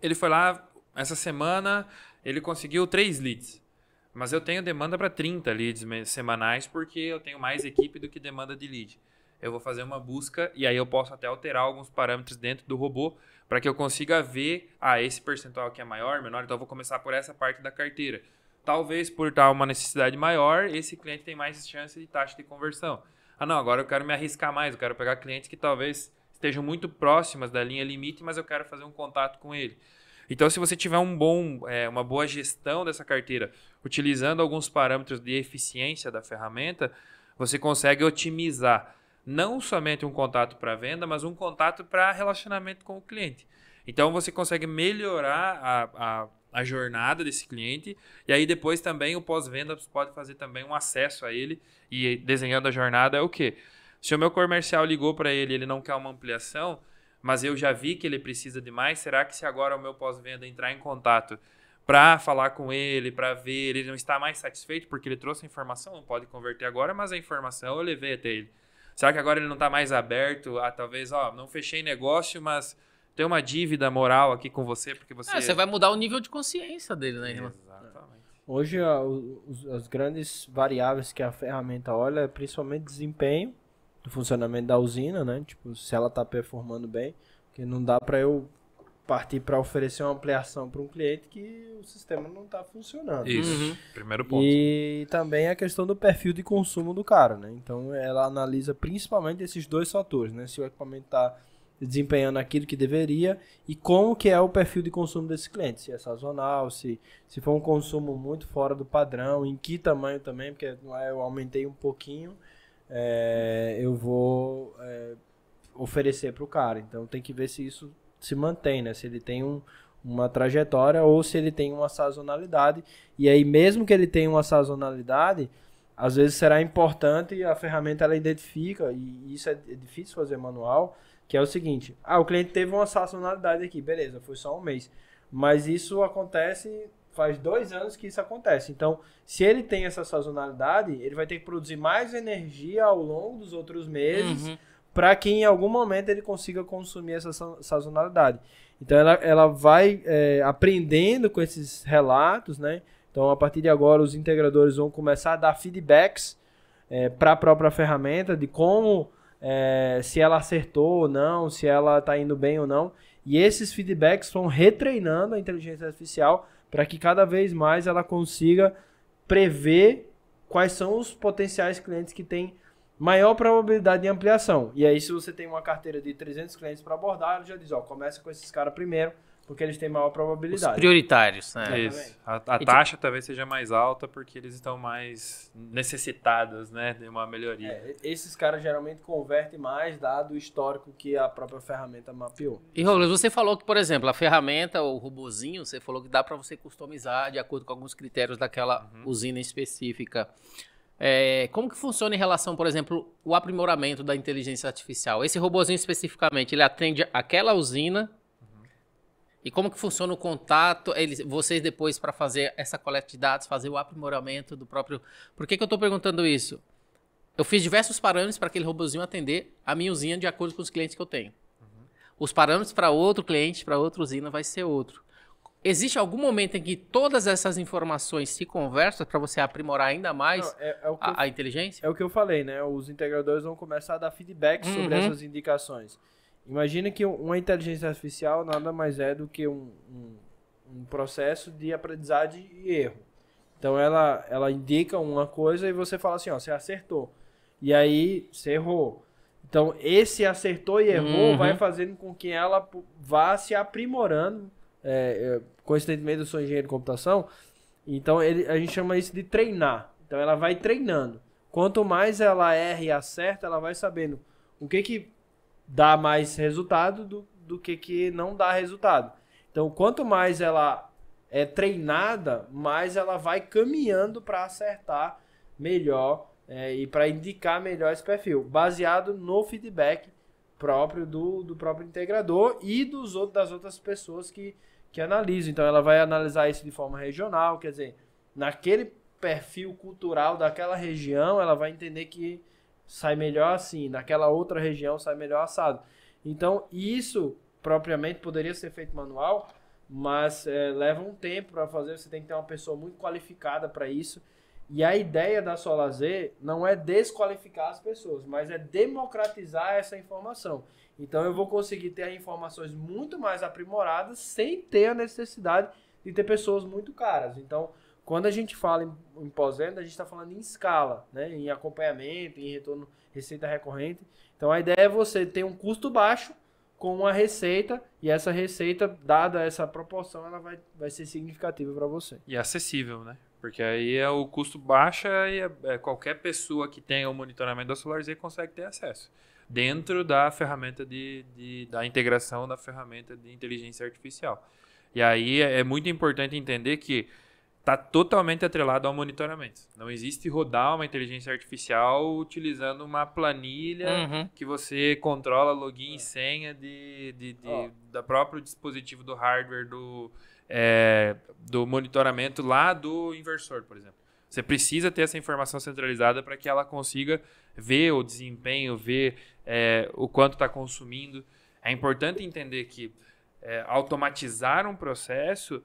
Ele foi lá, essa semana, ele conseguiu três leads. Mas eu tenho demanda para 30 leads semanais, porque eu tenho mais equipe do que demanda de lead. Eu vou fazer uma busca e aí eu posso até alterar alguns parâmetros dentro do robô para que eu consiga ver, ah, esse percentual que é maior, menor, então eu vou começar por essa parte da carteira talvez por estar uma necessidade maior, esse cliente tem mais chance de taxa de conversão. Ah, não, agora eu quero me arriscar mais, eu quero pegar clientes que talvez estejam muito próximas da linha limite, mas eu quero fazer um contato com ele. Então, se você tiver um bom, é, uma boa gestão dessa carteira, utilizando alguns parâmetros de eficiência da ferramenta, você consegue otimizar não somente um contato para venda, mas um contato para relacionamento com o cliente. Então, você consegue melhorar a, a a jornada desse cliente. E aí depois também o pós-venda pode fazer também um acesso a ele e desenhando a jornada é o que Se o meu comercial ligou para ele, ele não quer uma ampliação, mas eu já vi que ele precisa de mais, será que se agora o meu pós-venda entrar em contato para falar com ele, para ver, ele não está mais satisfeito porque ele trouxe a informação, não pode converter agora, mas a informação eu levei até ele. Será que agora ele não está mais aberto a talvez, ó, não fechei negócio, mas tem uma dívida moral aqui com você, porque você. É, você vai mudar o nível de consciência dele, né, irmão? Exatamente. Hoje, as grandes variáveis que a ferramenta olha é principalmente desempenho do funcionamento da usina, né? Tipo, se ela está performando bem, porque não dá para eu partir para oferecer uma ampliação para um cliente que o sistema não está funcionando. Isso, uhum. primeiro ponto. E também a questão do perfil de consumo do cara, né? Então ela analisa principalmente esses dois fatores, né? Se o equipamento está desempenhando aquilo que deveria e como que é o perfil de consumo desse cliente, se é sazonal, se, se for um consumo muito fora do padrão, em que tamanho também, porque eu aumentei um pouquinho, é, eu vou é, oferecer para o cara. Então tem que ver se isso se mantém, né? se ele tem um, uma trajetória ou se ele tem uma sazonalidade. E aí mesmo que ele tenha uma sazonalidade, às vezes será importante a ferramenta ela identifica, e isso é, é difícil fazer manual, que é o seguinte: ah, o cliente teve uma sazonalidade aqui, beleza, foi só um mês. Mas isso acontece, faz dois anos que isso acontece. Então, se ele tem essa sazonalidade, ele vai ter que produzir mais energia ao longo dos outros meses. Uhum. Para que em algum momento ele consiga consumir essa sazonalidade. Então ela, ela vai é, aprendendo com esses relatos, né? Então, a partir de agora, os integradores vão começar a dar feedbacks é, para a própria ferramenta de como é, se ela acertou ou não, se ela está indo bem ou não. E esses feedbacks vão retreinando a inteligência artificial para que cada vez mais ela consiga prever quais são os potenciais clientes que têm maior probabilidade de ampliação. E aí, se você tem uma carteira de 300 clientes para abordar, ela já diz, ó, começa com esses caras primeiro, porque eles têm maior probabilidade. Os prioritários, né? Isso. A, a tipo, taxa tipo, talvez seja mais alta porque eles estão mais necessitados, né, de uma melhoria. É, esses caras geralmente convertem mais dado o histórico que a própria ferramenta mapeou. E Robles, você falou que, por exemplo, a ferramenta, o robozinho, você falou que dá para você customizar de acordo com alguns critérios daquela uhum. usina específica. É, como que funciona em relação, por exemplo, o aprimoramento da inteligência artificial? Esse robozinho especificamente, ele atende aquela usina e como que funciona o contato? Eles, vocês depois para fazer essa coleta de dados, fazer o aprimoramento do próprio. Por que, que eu estou perguntando isso? Eu fiz diversos parâmetros para aquele robozinho atender a minha usina de acordo com os clientes que eu tenho. Uhum. Os parâmetros para outro cliente, para outra usina, vai ser outro. Existe algum momento em que todas essas informações se conversam para você aprimorar ainda mais Não, é, é a, eu, a, inteligência? É o que eu falei, né? Os integradores vão começar a dar feedback uhum. sobre essas indicações. Imagina que uma inteligência artificial nada mais é do que um, um, um processo de aprendizagem e erro. Então ela, ela indica uma coisa e você fala assim, ó, você acertou. E aí você errou. Então esse acertou e errou uhum. vai fazendo com que ela vá se aprimorando. É, é, coincidentemente eu sou engenheiro de computação, então ele, a gente chama isso de treinar. Então ela vai treinando. Quanto mais ela erra e acerta, ela vai sabendo o que que dá mais resultado do, do que que não dá resultado. Então, quanto mais ela é treinada, mais ela vai caminhando para acertar melhor é, e para indicar melhor esse perfil, baseado no feedback próprio do, do próprio integrador e dos outros, das outras pessoas que, que analisam. Então, ela vai analisar isso de forma regional, quer dizer, naquele perfil cultural daquela região, ela vai entender que sai melhor assim, naquela outra região sai melhor assado. Então, isso propriamente poderia ser feito manual, mas é, leva um tempo para fazer, você tem que ter uma pessoa muito qualificada para isso. E a ideia da Solazer não é desqualificar as pessoas, mas é democratizar essa informação. Então eu vou conseguir ter informações muito mais aprimoradas sem ter a necessidade de ter pessoas muito caras. Então, quando a gente fala em, em pós-venda, a gente está falando em escala, né? em acompanhamento, em retorno, receita recorrente. Então a ideia é você ter um custo baixo com uma receita e essa receita, dada essa proporção, ela vai, vai ser significativa para você. E é acessível, né? Porque aí é o custo baixa e é, é qualquer pessoa que tenha o monitoramento da SolarZ consegue ter acesso. Dentro da ferramenta de, de, da integração da ferramenta de inteligência artificial. E aí é, é muito importante entender que está totalmente atrelado ao monitoramento. Não existe rodar uma inteligência artificial utilizando uma planilha uhum. que você controla login e é. senha de, de, de oh. da próprio dispositivo do hardware do, é, do monitoramento lá do inversor, por exemplo. Você precisa ter essa informação centralizada para que ela consiga ver o desempenho, ver é, o quanto está consumindo. É importante entender que é, automatizar um processo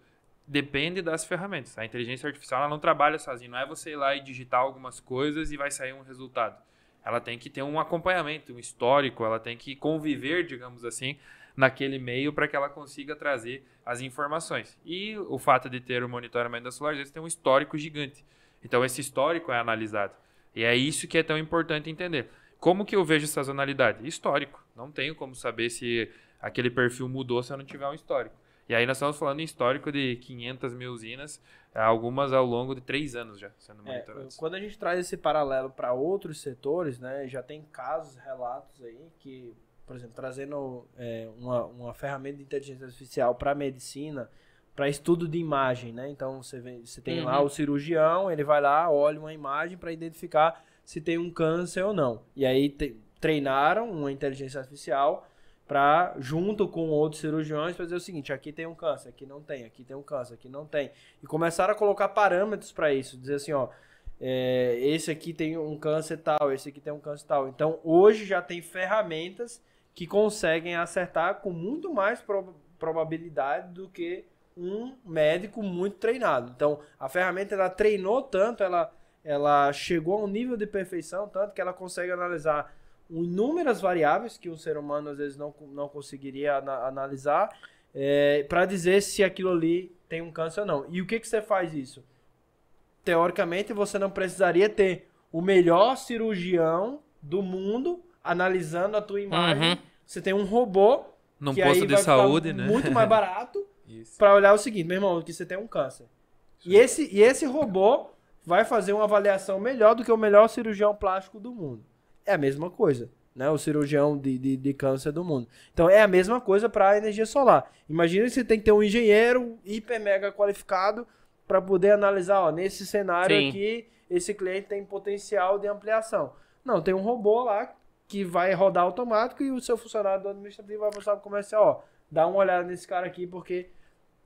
depende das ferramentas. A inteligência artificial não trabalha sozinha, não é você ir lá e digitar algumas coisas e vai sair um resultado. Ela tem que ter um acompanhamento, um histórico, ela tem que conviver, digamos assim, naquele meio para que ela consiga trazer as informações. E o fato de ter o monitoramento da SolarJet tem um histórico gigante. Então esse histórico é analisado. E é isso que é tão importante entender. Como que eu vejo sazonalidade? Histórico. Não tenho como saber se aquele perfil mudou se eu não tiver um histórico. E aí nós estamos falando em histórico de 500 mil usinas, é, algumas ao longo de três anos já sendo monitoradas. É, quando a gente traz esse paralelo para outros setores, né, já tem casos, relatos aí que, por exemplo, trazendo é, uma, uma ferramenta de inteligência artificial para medicina, para estudo de imagem, né? Então você, você tem uhum. lá o cirurgião, ele vai lá, olha uma imagem para identificar se tem um câncer ou não. E aí te, treinaram uma inteligência artificial para junto com outros cirurgiões fazer o seguinte, aqui tem um câncer, aqui não tem, aqui tem um câncer, aqui não tem. E começaram a colocar parâmetros para isso, dizer assim, ó, é, esse aqui tem um câncer tal, esse aqui tem um câncer tal. Então, hoje já tem ferramentas que conseguem acertar com muito mais probabilidade do que um médico muito treinado. Então, a ferramenta ela treinou tanto, ela, ela chegou a um nível de perfeição tanto que ela consegue analisar inúmeras variáveis que um ser humano às vezes não, não conseguiria analisar é, para dizer se aquilo ali tem um câncer ou não. E o que, que você faz isso? Teoricamente, você não precisaria ter o melhor cirurgião do mundo analisando a tua imagem. Uhum. Você tem um robô num posto de saúde, né? Muito mais barato para olhar o seguinte, meu irmão, que você tem um câncer. E esse, e esse robô vai fazer uma avaliação melhor do que o melhor cirurgião plástico do mundo é a mesma coisa. Né, o cirurgião de, de, de, câncer do mundo. Então é a mesma coisa para a energia solar. Imagina que você tem que ter um engenheiro hiper mega qualificado para poder analisar, ó, nesse cenário Sim. aqui, esse cliente tem potencial de ampliação. Não, tem um robô lá que vai rodar automático e o seu funcionário do administrativo vai mostrar o comercial, ó, dá uma olhada nesse cara aqui porque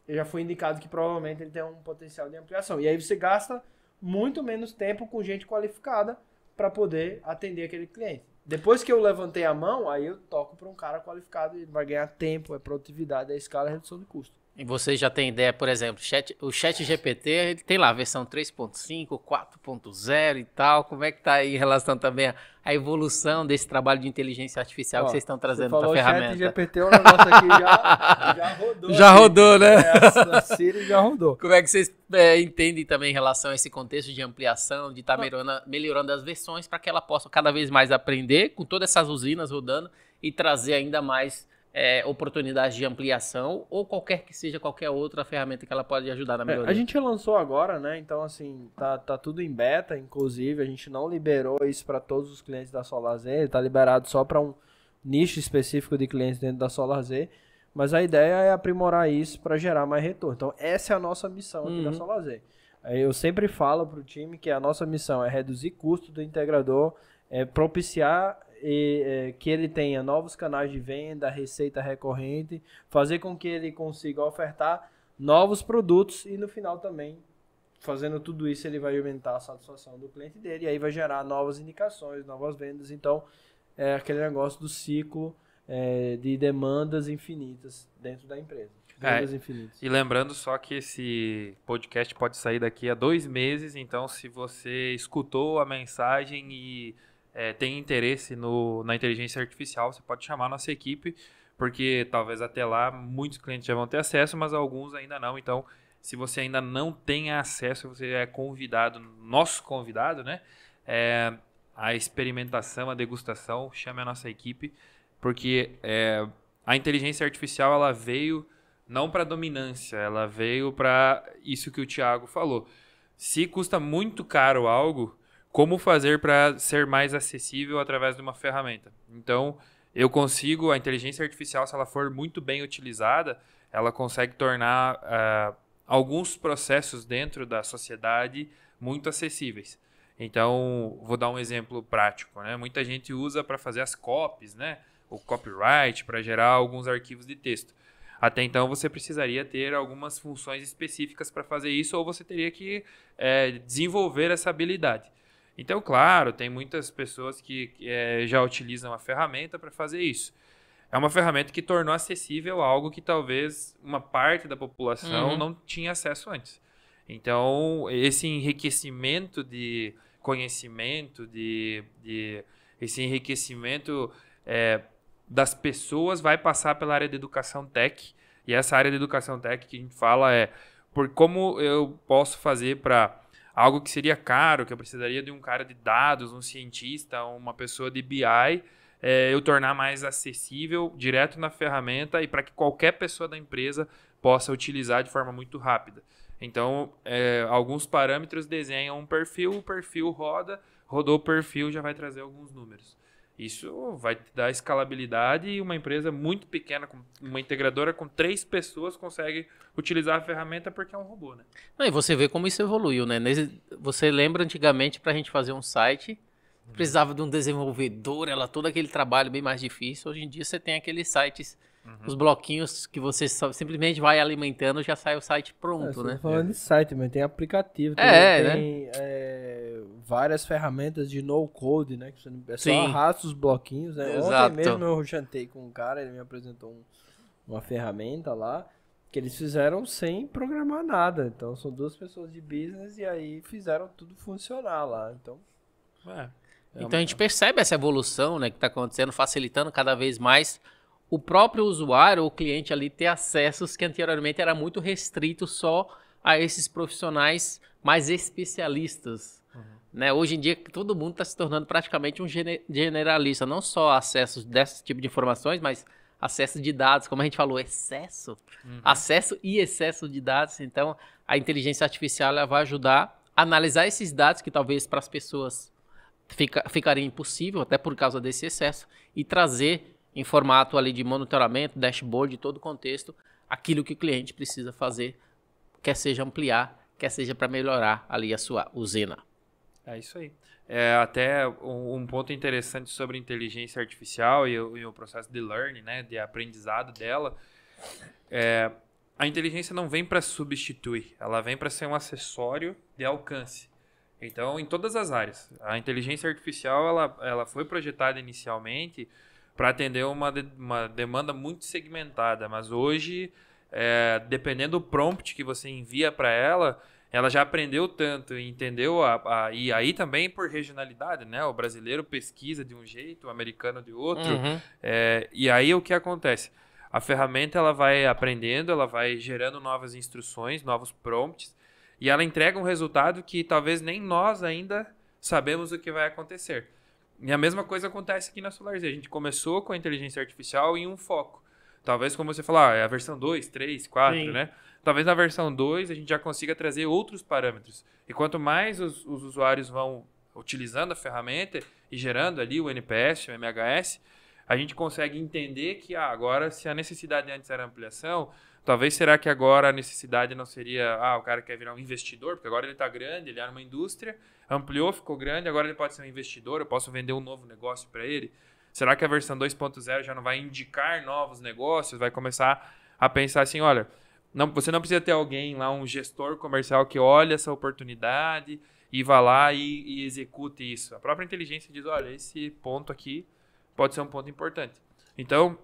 eu já fui indicado que provavelmente ele tem um potencial de ampliação. E aí você gasta muito menos tempo com gente qualificada para poder atender aquele cliente. Depois que eu levantei a mão, aí eu toco para um cara qualificado, ele vai ganhar tempo, é produtividade, é escala, é redução de custo. E vocês já têm ideia, por exemplo, chat, o chat GPT, ele tem lá a versão 3.5, 4.0 e tal. Como é que tá aí em relação também à, evolução desse trabalho de inteligência artificial Ó, que vocês estão trazendo para a ferramenta? Chat GPT, é um negócio aqui já, já rodou. Já rodou, né? É, a Siri já rodou. Como é que vocês é, entendem também em relação a esse contexto de ampliação, de estar tá melhorando, melhorando as versões para que ela possa cada vez mais aprender com todas essas usinas rodando e trazer ainda mais é, oportunidades de ampliação ou qualquer que seja qualquer outra ferramenta que ela pode ajudar na melhoria. É, a gente lançou agora, né? Então assim tá, tá tudo em beta, inclusive a gente não liberou isso para todos os clientes da SolarZ, está liberado só para um nicho específico de clientes dentro da SolarZ. Mas a ideia é aprimorar isso para gerar mais retorno. Então essa é a nossa missão aqui uhum. da SolarZ. Eu sempre falo para o time que a nossa missão é reduzir custo do integrador, é propiciar e, é, que ele tenha novos canais de venda, receita recorrente, fazer com que ele consiga ofertar novos produtos e no final também fazendo tudo isso ele vai aumentar a satisfação do cliente dele e aí vai gerar novas indicações, novas vendas. Então é aquele negócio do ciclo é, de demandas infinitas dentro da empresa. É, vendas é, infinitas. E lembrando só que esse podcast pode sair daqui a dois meses, então se você escutou a mensagem e é, tem interesse no, na inteligência artificial, você pode chamar a nossa equipe, porque talvez até lá muitos clientes já vão ter acesso, mas alguns ainda não. Então, se você ainda não tem acesso, você é convidado, nosso convidado, né? É, a experimentação, a degustação, chame a nossa equipe, porque é, a inteligência artificial ela veio não para dominância, ela veio para isso que o Thiago falou. Se custa muito caro algo, como fazer para ser mais acessível através de uma ferramenta. Então, eu consigo, a inteligência artificial, se ela for muito bem utilizada, ela consegue tornar uh, alguns processos dentro da sociedade muito acessíveis. Então, vou dar um exemplo prático, né? Muita gente usa para fazer as copies, né? O copyright para gerar alguns arquivos de texto. Até então você precisaria ter algumas funções específicas para fazer isso ou você teria que é, desenvolver essa habilidade. Então, claro, tem muitas pessoas que, que é, já utilizam a ferramenta para fazer isso. É uma ferramenta que tornou acessível algo que talvez uma parte da população uhum. não tinha acesso antes. Então, esse enriquecimento de conhecimento, de, de esse enriquecimento é, das pessoas vai passar pela área de educação tech. E essa área de educação tech que a gente fala é por como eu posso fazer para algo que seria caro, que eu precisaria de um cara de dados, um cientista, uma pessoa de BI, é, eu tornar mais acessível direto na ferramenta e para que qualquer pessoa da empresa possa utilizar de forma muito rápida. Então, é, alguns parâmetros desenham um perfil, o perfil roda, rodou o perfil, já vai trazer alguns números. Isso vai te dar escalabilidade e uma empresa muito pequena, uma integradora com três pessoas consegue utilizar a ferramenta porque é um robô, né? Não, e você vê como isso evoluiu, né? Você lembra antigamente para a gente fazer um site, precisava de um desenvolvedor, ela todo aquele trabalho bem mais difícil. Hoje em dia você tem aqueles sites Uhum. Os bloquinhos que você só, simplesmente vai alimentando já sai o site é, pronto, é, né? Falando de site, mas tem aplicativo, é, né? tem, é, tem né? é, várias ferramentas de no-code, né? Que você não, é só arrasta os bloquinhos, né? Exato. Ontem mesmo eu jantei com um cara, ele me apresentou um, uma ferramenta lá que eles fizeram sem programar nada. Então são duas pessoas de business e aí fizeram tudo funcionar lá. Então. É. é então a gente percebe essa evolução né, que está acontecendo, facilitando cada vez mais o próprio usuário ou cliente ali ter acessos que anteriormente era muito restrito só a esses profissionais mais especialistas. Uhum. Né? Hoje em dia, todo mundo está se tornando praticamente um generalista, não só acessos desse tipo de informações, mas acesso de dados, como a gente falou, excesso, uhum. acesso e excesso de dados. Então, a inteligência artificial ela vai ajudar a analisar esses dados que talvez para as pessoas fica, ficaria impossível, até por causa desse excesso, e trazer em formato ali de monitoramento, dashboard, todo o contexto, aquilo que o cliente precisa fazer, quer seja ampliar, quer seja para melhorar ali a sua usina. É isso aí. É até um, ponto interessante sobre inteligência artificial e, e o processo de learning, né, de aprendizado dela. É, a inteligência não vem para substituir, ela vem para ser um acessório de alcance. Então, em todas as áreas, a inteligência artificial ela, ela foi projetada inicialmente para atender uma, de, uma demanda muito segmentada. Mas hoje, é, dependendo do prompt que você envia para ela, ela já aprendeu tanto entendeu a, a, e aí também por regionalidade né o brasileiro pesquisa de um jeito o americano de outro uhum. é, e aí o que acontece a ferramenta ela vai aprendendo ela vai gerando novas instruções novos prompts e ela entrega um resultado que talvez nem nós ainda sabemos o que vai acontecer e a mesma coisa acontece aqui na SolarZ. A gente começou com a inteligência artificial em um foco. Talvez, como você falar, ah, é a versão 2, 3, 4, né? Talvez na versão 2 a gente já consiga trazer outros parâmetros. E quanto mais os, os usuários vão utilizando a ferramenta e gerando ali o NPS, o MHS, a gente consegue entender que ah, agora, se a necessidade antes era ampliação, talvez será que agora a necessidade não seria, ah, o cara quer virar um investidor, porque agora ele está grande, ele era uma indústria, ampliou, ficou grande, agora ele pode ser um investidor, eu posso vender um novo negócio para ele. Será que a versão 2.0 já não vai indicar novos negócios? Vai começar a pensar assim, olha, não, você não precisa ter alguém lá, um gestor comercial que olha essa oportunidade e vá lá e, e execute isso. A própria inteligência diz, olha, esse ponto aqui pode ser um ponto importante. Então,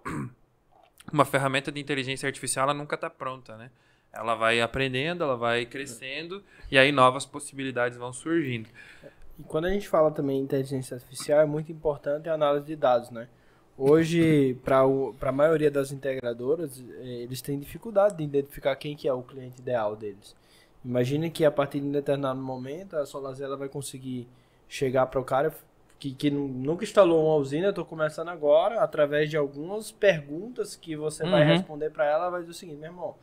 uma ferramenta de inteligência artificial ela nunca está pronta, né? Ela vai aprendendo, ela vai crescendo e aí novas possibilidades vão surgindo. E quando a gente fala também em inteligência artificial, é muito importante a análise de dados, né? Hoje, para a maioria das integradoras, é, eles têm dificuldade de identificar quem que é o cliente ideal deles. Imagina que a partir de um determinado momento, a Solazela vai conseguir chegar para o cara que, que nunca instalou uma usina, estou começando agora, através de algumas perguntas que você uhum. vai responder para ela, vai dizer o seguinte, meu irmão,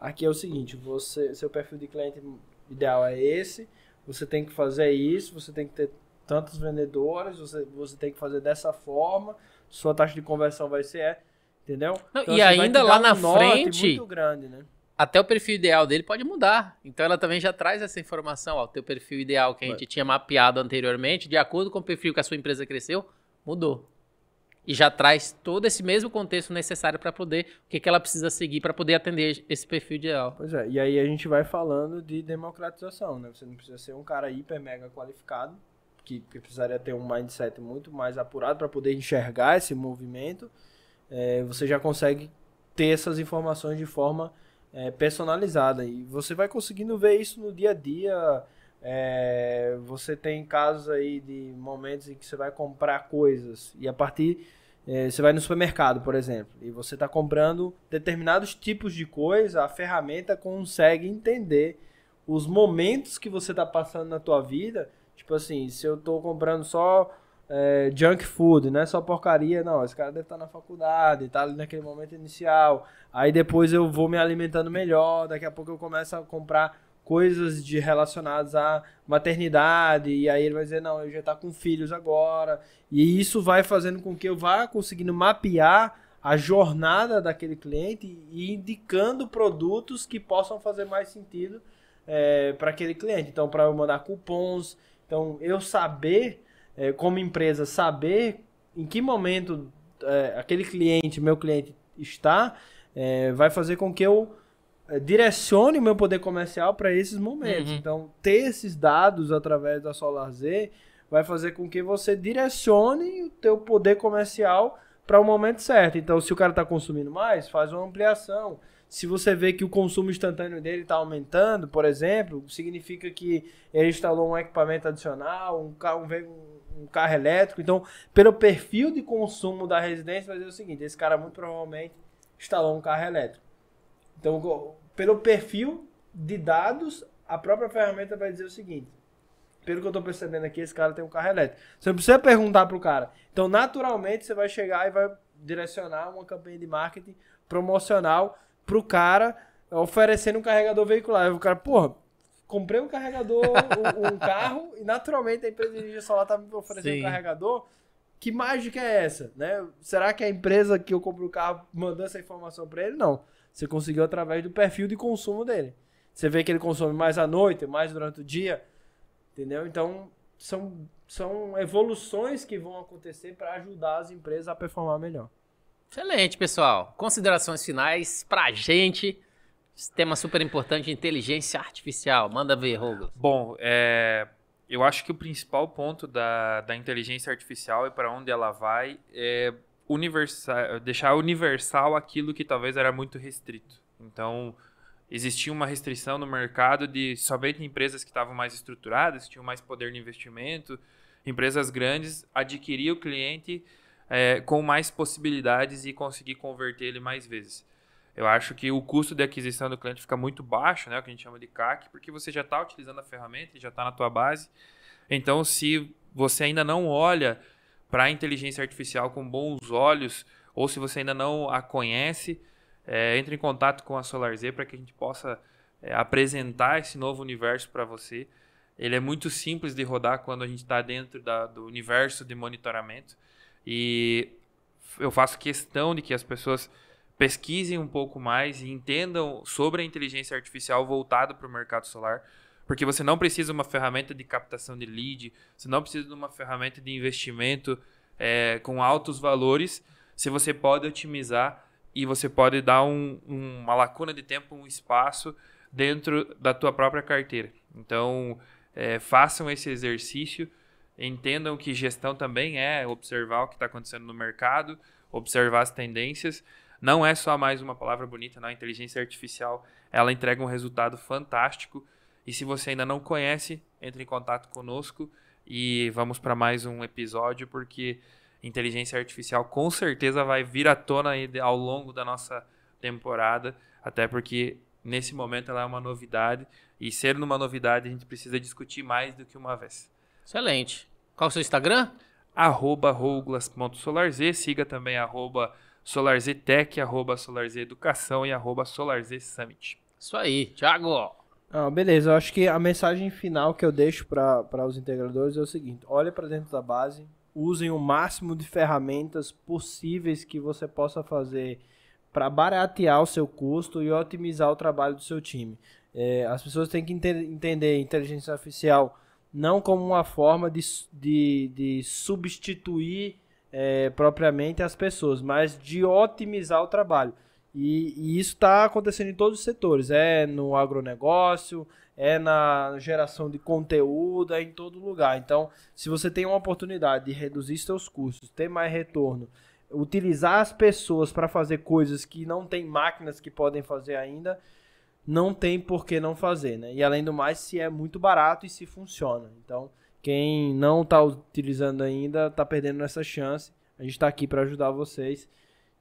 aqui é o seguinte, você, seu perfil de cliente ideal é esse, você tem que fazer isso, você tem que ter tantos vendedores, você, você tem que fazer dessa forma, sua taxa de conversão vai ser, é", entendeu? Não, então, e assim, ainda lá na frente, grande, né? até o perfil ideal dele pode mudar. Então ela também já traz essa informação, ó, o teu perfil ideal que a gente tinha mapeado anteriormente, de acordo com o perfil que a sua empresa cresceu, mudou. E já traz todo esse mesmo contexto necessário para poder, o que, que ela precisa seguir para poder atender esse perfil ideal. Pois é, e aí a gente vai falando de democratização, né? Você não precisa ser um cara hiper mega qualificado, que, que precisaria ter um mindset muito mais apurado para poder enxergar esse movimento. É, você já consegue ter essas informações de forma é, personalizada. E você vai conseguindo ver isso no dia a dia. É, você tem casos aí de momentos em que você vai comprar coisas e a partir é, você vai no supermercado, por exemplo, e você está comprando determinados tipos de coisa, a ferramenta consegue entender os momentos que você está passando na tua vida. Tipo assim, se eu estou comprando só é, junk food, não é só porcaria, não. Esse cara deve estar tá na faculdade, tá ali naquele momento inicial. Aí depois eu vou me alimentando melhor, daqui a pouco eu começo a comprar coisas de relacionadas à maternidade, e aí ele vai dizer, não, eu já tá com filhos agora. E isso vai fazendo com que eu vá conseguindo mapear a jornada daquele cliente e indicando produtos que possam fazer mais sentido é, para aquele cliente. Então, para eu mandar cupons, então eu saber é, como empresa, saber em que momento é, aquele cliente, meu cliente, está, é, vai fazer com que eu é, direcione o meu poder comercial para esses momentos. Uhum. Então, ter esses dados através da Solar Z vai fazer com que você direcione o teu poder comercial para o momento certo. Então, se o cara está consumindo mais, faz uma ampliação. Se você vê que o consumo instantâneo dele está aumentando, por exemplo, significa que ele instalou um equipamento adicional, um, um, um carro elétrico. Então, pelo perfil de consumo da residência, vai dizer o seguinte: esse cara muito provavelmente instalou um carro elétrico. Então, pelo perfil de dados, a própria ferramenta vai dizer o seguinte: pelo que eu estou percebendo aqui, esse cara tem um carro elétrico. Você não precisa perguntar para o cara. Então, naturalmente, você vai chegar e vai direcionar uma campanha de marketing promocional para o cara oferecendo um carregador veicular. E o cara, porra, comprei um carregador, um, um carro, e naturalmente a empresa de energia solar tá me oferecendo Sim. um carregador. Que mágica é essa, né? Será que a empresa que eu compro o carro mandou essa informação para ele? Não. Você conseguiu através do perfil de consumo dele. Você vê que ele consome mais à noite, mais durante o dia, entendeu? Então, são, são evoluções que vão acontecer para ajudar as empresas a performar melhor. Excelente, pessoal. Considerações finais para a gente. Tema super importante, inteligência artificial. Manda ver, Rogo. Bom, é, eu acho que o principal ponto da, da inteligência artificial e para onde ela vai é universal, deixar universal aquilo que talvez era muito restrito. Então, existia uma restrição no mercado de somente empresas que estavam mais estruturadas, que tinham mais poder de investimento, empresas grandes adquirir o cliente é, com mais possibilidades e conseguir converter ele mais vezes. Eu acho que o custo de aquisição do cliente fica muito baixo, né? O que a gente chama de CAC, porque você já está utilizando a ferramenta, já está na tua base. Então, se você ainda não olha para a inteligência artificial com bons olhos, ou se você ainda não a conhece, é, entre em contato com a SolarZ para que a gente possa é, apresentar esse novo universo para você. Ele é muito simples de rodar quando a gente está dentro da, do universo de monitoramento. E eu faço questão de que as pessoas pesquisem um pouco mais e entendam sobre a inteligência artificial voltada para o mercado solar, porque você não precisa de uma ferramenta de captação de lead, você não precisa de uma ferramenta de investimento é, com altos valores, se você pode otimizar e você pode dar um, uma lacuna de tempo, um espaço dentro da tua própria carteira. Então, é, façam esse exercício, entendam que gestão também é observar o que está acontecendo no mercado, observar as tendências não é só mais uma palavra bonita, não. A inteligência artificial ela entrega um resultado fantástico. E se você ainda não conhece, entre em contato conosco e vamos para mais um episódio, porque inteligência artificial com certeza vai vir à tona ao longo da nossa temporada, até porque nesse momento ela é uma novidade e ser numa novidade a gente precisa discutir mais do que uma vez. Excelente. Qual é o seu Instagram? arroba rouglas.solarz, siga também arroba solarzetech, arroba solarzeducação e arroba solarzesummit. Isso aí, Thiago. Ah, beleza, eu acho que a mensagem final que eu deixo para os integradores é o seguinte: olhe para dentro da base, usem o máximo de ferramentas possíveis que você possa fazer para baratear o seu custo e otimizar o trabalho do seu time. É, as pessoas têm que entender inteligência artificial não como uma forma de, de, de substituir é, propriamente as pessoas, mas de otimizar o trabalho. E, e isso está acontecendo em todos os setores, é no agronegócio, é na geração de conteúdo, é em todo lugar. Então, se você tem uma oportunidade de reduzir seus custos, ter mais retorno, utilizar as pessoas para fazer coisas que não tem máquinas que podem fazer ainda, não tem por que não fazer, né? E além do mais, se é muito barato e se funciona. Então, quem não está utilizando ainda está perdendo essa chance. A gente está aqui para ajudar vocês.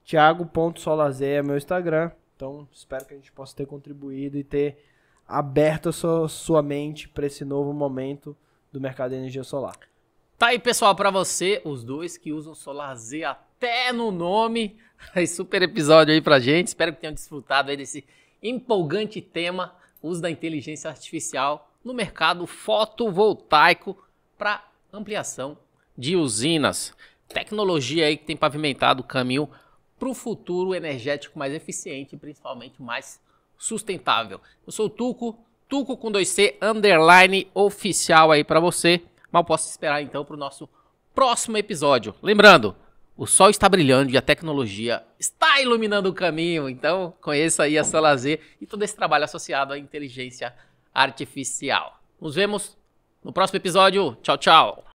Tiago.solazer é meu Instagram. Então espero que a gente possa ter contribuído e ter aberto a sua, sua mente para esse novo momento do mercado de energia solar. Tá aí, pessoal, para você, os dois que usam Solazé até no nome. super episódio aí pra gente. Espero que tenham desfrutado aí desse empolgante tema, uso da inteligência artificial no mercado fotovoltaico para ampliação de usinas. Tecnologia aí que tem pavimentado o caminho para o futuro energético mais eficiente e principalmente mais sustentável. Eu sou o Tuco, Tuco com 2C, underline oficial aí para você. Mal posso esperar então para o nosso próximo episódio. Lembrando, o sol está brilhando e a tecnologia está iluminando o caminho. Então, conheça aí a Salazer e todo esse trabalho associado à inteligência artificial. Nos vemos no próximo episódio. Tchau, tchau.